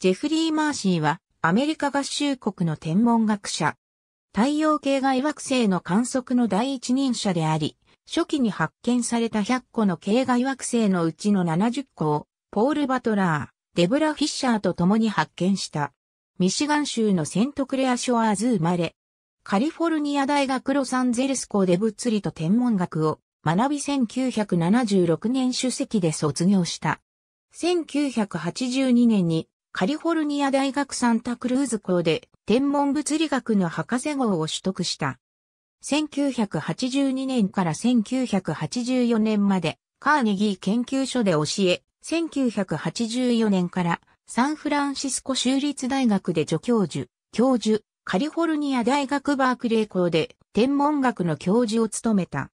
ジェフリー・マーシーはアメリカ合衆国の天文学者。太陽系外惑星の観測の第一人者であり、初期に発見された100個の系外惑星のうちの70個を、ポール・バトラー、デブラ・フィッシャーと共に発見した。ミシガン州のセントクレアショアーズ生まれ、カリフォルニア大学ロサンゼルス校で物理と天文学を学び1976年主席で卒業した。1982年にカリフォルニア大学サンタクルーズ校で天文物理学の博士号を取得した。1982年から1984年までカーネギー研究所で教え、1984年からサンフランシスコ州立大学で助教授、教授、カリフォルニア大学バークレー校で天文学の教授を務めた。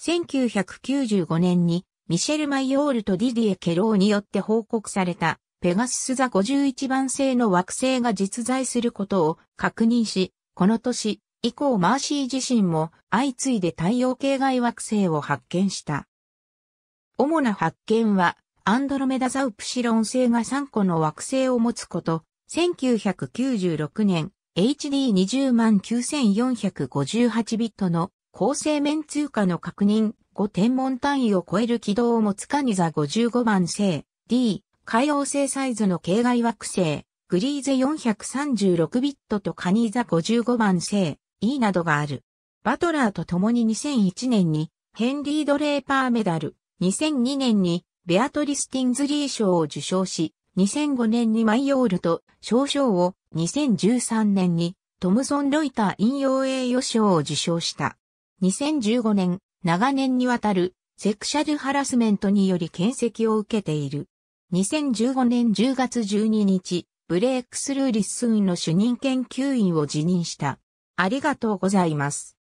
1995年にミシェル・マイオールとディディエ・ケローによって報告されたペガスス座51番星の惑星が実在することを確認し、この年以降マーシー自身も相次いで太陽系外惑星を発見した。主な発見は、アンドロメダザウプシロン星が3個の惑星を持つこと、1996年、HD20 万9458ビットの構成面通貨の確認、5天文単位を超える軌道を持つカニザ55番星 D、海王星サイズの系外惑星、グリーゼ436ビットとカニザ55番星、E などがある。バトラーと共に2001年にヘンリー・ドレーパーメダル、2002年にベアトリス・ティンズリー賞を受賞し、2005年にマイオールと賞賞を2013年にトムソン・ロイター引用栄誉賞を受賞した。2015年、長年にわたるセクシャルハラスメントにより検跡を受けている。2015年10月12日、ブレイクスルーリッスンの主任研究員を辞任した。ありがとうございます。